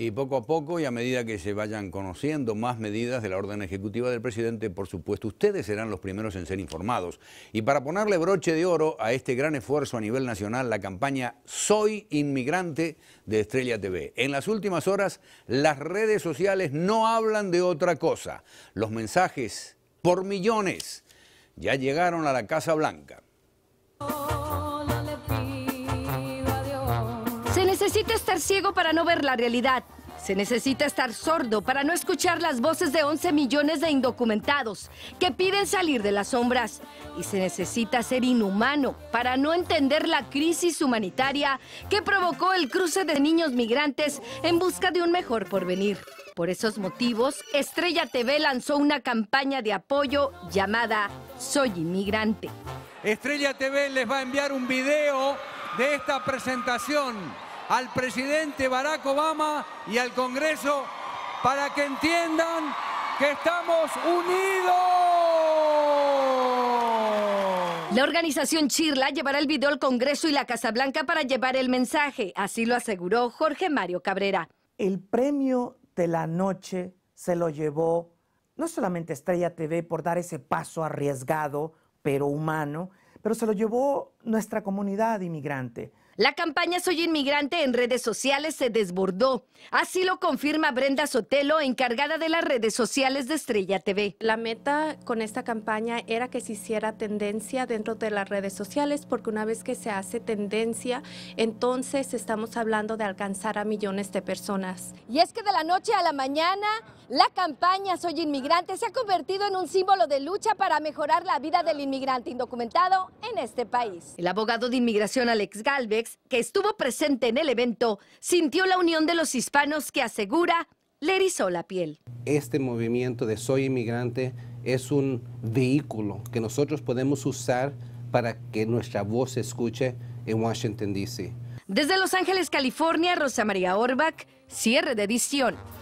y poco a poco y a medida que se vayan conociendo más medidas de la orden ejecutiva del presidente, por supuesto, ustedes serán los primeros en ser informados. Y para ponerle broche de oro a este gran esfuerzo a nivel nacional, la campaña Soy Inmigrante de Estrella TV. En las últimas horas, las redes sociales no hablan de otra cosa. Los mensajes por millones ya llegaron a la Casa Blanca. Se necesita estar ciego para no ver la realidad. Se necesita estar sordo para no escuchar las voces de 11 millones de indocumentados que piden salir de las sombras. Y se necesita ser inhumano para no entender la crisis humanitaria que provocó el cruce de niños migrantes en busca de un mejor porvenir. Por esos motivos, Estrella TV lanzó una campaña de apoyo llamada Soy Inmigrante. Estrella TV les va a enviar un video de esta presentación al presidente Barack Obama y al Congreso para que entiendan que estamos unidos. La organización Chirla llevará el video al Congreso y la Casa Blanca para llevar el mensaje, así lo aseguró Jorge Mario Cabrera. El premio de la noche se lo llevó no solamente Estrella TV por dar ese paso arriesgado, pero humano, pero se lo llevó nuestra comunidad inmigrante. La campaña Soy Inmigrante en redes sociales se desbordó. Así lo confirma Brenda Sotelo, encargada de las redes sociales de Estrella TV. La meta con esta campaña era que se hiciera tendencia dentro de las redes sociales, porque una vez que se hace tendencia, entonces estamos hablando de alcanzar a millones de personas. Y es que de la noche a la mañana, la campaña Soy Inmigrante se ha convertido en un símbolo de lucha para mejorar la vida del inmigrante indocumentado en este país. El abogado de inmigración Alex Galvez, que estuvo presente en el evento, sintió la unión de los hispanos que asegura le erizó la piel. Este movimiento de Soy Inmigrante es un vehículo que nosotros podemos usar para que nuestra voz se escuche en Washington, D.C. Desde Los Ángeles, California, Rosa María Orbach, cierre de edición.